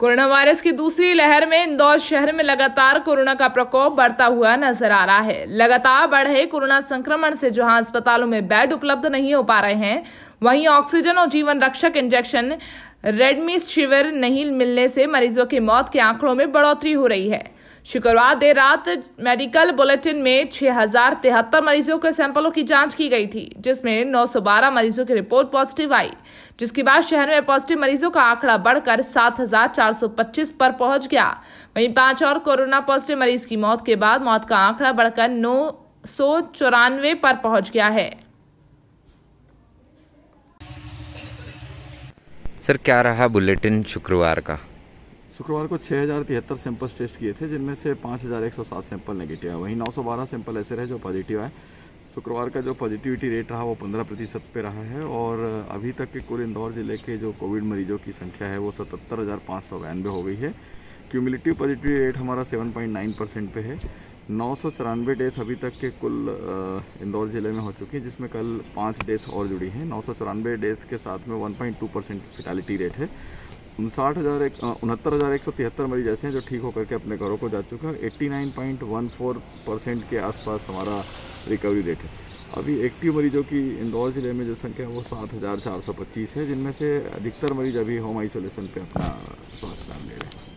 corona virus की दूसरी लहर में इंदौर शहर में लगातार कोरोना का प्रकोप बढ़ता हुआ नजर आ रहा है लगातार बढ़ रहे कोरोना संक्रमण से जहां अस्पतालों में बेड उपलब्ध नहीं हो पा रहे हैं वहीं ऑक्सीजन और जीवन रक्षक इंजेक्शन रेडमी शिविर नहीं मिलने से मरीजों की मौत के आंकड़ों में बढ़ोतरी हो रही है शुक्रवार देर रात मेडिकल बुलेटिन में छह मरीजों के सैंपलों की जांच की गई थी जिसमें 912 मरीजों की रिपोर्ट पॉजिटिव आई जिसके बाद शहर में पॉजिटिव मरीजों का आंकड़ा बढ़कर 7,425 पर पहुंच गया वहीं पांच और कोरोना पॉजिटिव मरीज की मौत के बाद मौत का आंकड़ा बढ़कर नौ पर पहुंच गया है सर क्या रहा बुलेटिन शुक्रवार का शुक्रवार को छः हज़ार तिहत्तर सैंपल्स टेस्ट किए थे जिनमें से पाँच हज़ार एक सौ सात सैंपल नेगेटिव है वहीं नौ सौ बारह सैंपल ऐसे रहे जो पॉजिटिव आए शुक्रवार का जो पॉजिटिविटी रेट रहा वो पंद्रह प्रतिशत पे रहा है और अभी तक के कुल इंदौर ज़िले के जो कोविड मरीजों की संख्या है वो सतहत्तर हज़ार पाँच सौ बयानवे हो गई है क्यूमिलेटिव पॉजिटिव रेट हमारा सेवन पॉइंट नाइन परसेंट पे है नौ सौ चौरानवे डेथ अभी तक के कुल इंदौर ज़िले में हो चुकी है जिसमें कल पाँच डेथ और जुड़ी हैं नौ सौ चौरानवे डेथ के साथ में one point two percent fatality rate है उनसाठ हज़ार एक उनहत्तर हज़ार एक सौ तिहत्तर मरीज ऐसे हैं जो ठीक होकर के अपने घरों को जा चुके हैं eighty nine point one four percent के आसपास हमारा रिकवरी रेट है अभी एक्टिव मरीजों की इंदौर ज़िले में जो संख्या है वो सात हज़ार चार सौ पच्चीस है जिनमें से अधिकतर मरीज अभी होम आइसोलेशन पे अपना स्वास्थ्य काम ले रहे हैं